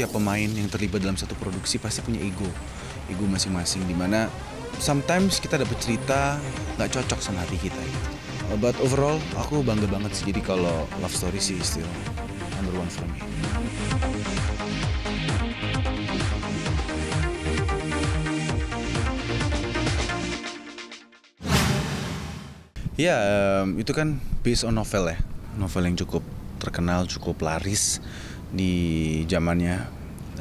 setiap pemain yang terlibat dalam satu produksi pasti punya ego, ego masing-masing. Dimana sometimes kita dapat cerita nggak cocok sama hati kita. ya. But overall, aku bangga banget sih. Jadi kalau love story sih still number one for me. Ya, um, itu kan based on novel ya. Novel yang cukup terkenal, cukup laris di zamannya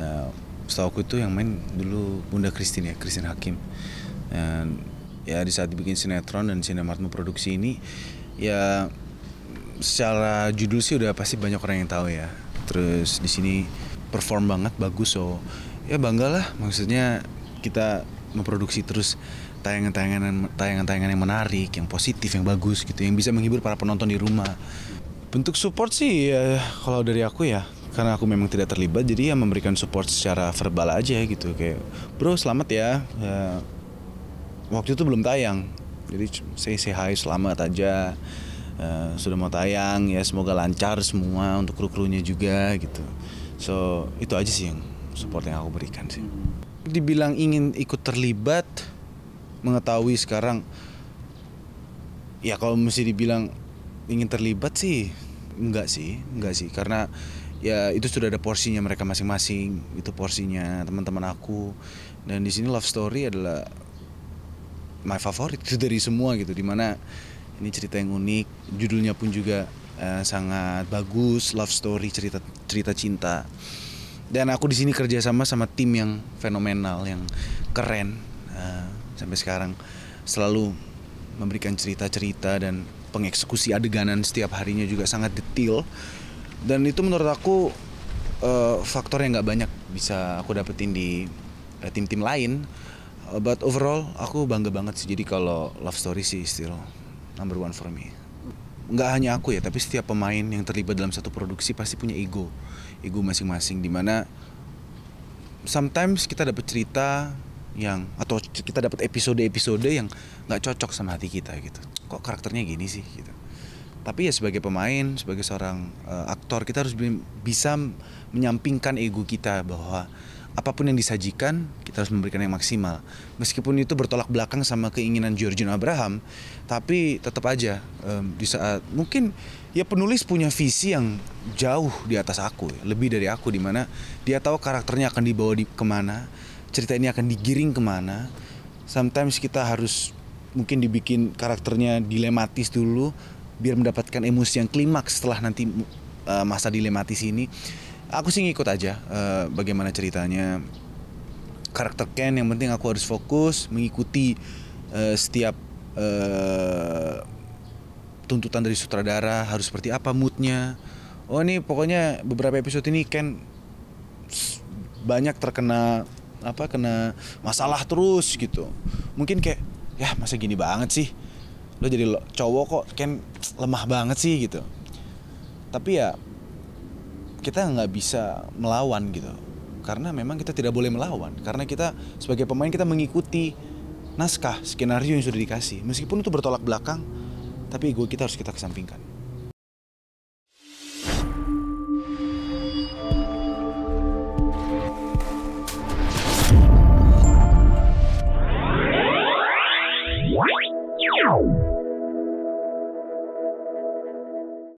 uh, setahu aku itu yang main dulu Bunda Christine ya Christine Hakim dan ya di saat dibikin sinetron dan sinematmu produksi ini ya secara judul sih udah pasti banyak orang yang tahu ya terus di sini perform banget bagus so ya bangga lah maksudnya kita memproduksi terus tayangan-tayangan tayangan-tayangan yang menarik, yang positif, yang bagus gitu, yang bisa menghibur para penonton di rumah. Bentuk support sih ya kalau dari aku ya karena aku memang tidak terlibat jadi ya memberikan support secara verbal aja gitu kayak bro selamat ya, ya waktu itu belum tayang jadi saya say hi selamat aja uh, sudah mau tayang ya semoga lancar semua untuk kru krunya juga gitu so itu aja sih yang support yang aku berikan sih dibilang ingin ikut terlibat mengetahui sekarang ya kalau mesti dibilang ingin terlibat sih enggak sih enggak sih karena ya itu sudah ada porsinya mereka masing-masing itu porsinya teman-teman aku dan di sini love story adalah my favorite dari semua gitu dimana ini cerita yang unik judulnya pun juga uh, sangat bagus love story cerita cerita cinta dan aku di sini kerja sama sama tim yang fenomenal yang keren uh, sampai sekarang selalu memberikan cerita-cerita dan pengeksekusi adeganan setiap harinya juga sangat detail dan itu menurut aku uh, faktor yang nggak banyak bisa aku dapetin di tim eh, tim-tim lain uh, but overall aku bangga banget sih jadi kalau love story sih still number one for me nggak hanya aku ya tapi setiap pemain yang terlibat dalam satu produksi pasti punya ego ego masing-masing dimana sometimes kita dapat cerita yang atau kita dapat episode-episode yang nggak cocok sama hati kita gitu kok karakternya gini sih gitu tapi ya sebagai pemain sebagai seorang uh, aktor kita harus bisa menyampingkan ego kita bahwa apapun yang disajikan kita harus memberikan yang maksimal meskipun itu bertolak belakang sama keinginan Georgino Abraham tapi tetap aja um, di saat mungkin ya penulis punya visi yang jauh di atas aku lebih dari aku di mana dia tahu karakternya akan dibawa di kemana cerita ini akan digiring kemana sometimes kita harus mungkin dibikin karakternya dilematis dulu biar mendapatkan emosi yang klimaks setelah nanti uh, masa dilematis ini aku sih ngikut aja uh, bagaimana ceritanya karakter Ken yang penting aku harus fokus mengikuti uh, setiap uh, tuntutan dari sutradara harus seperti apa moodnya oh ini pokoknya beberapa episode ini Ken banyak terkena apa kena masalah terus gitu mungkin kayak ya masa gini banget sih lo jadi lo cowok kok kan lemah banget sih gitu tapi ya kita nggak bisa melawan gitu karena memang kita tidak boleh melawan karena kita sebagai pemain kita mengikuti naskah skenario yang sudah dikasih meskipun itu bertolak belakang tapi gue kita harus kita kesampingkan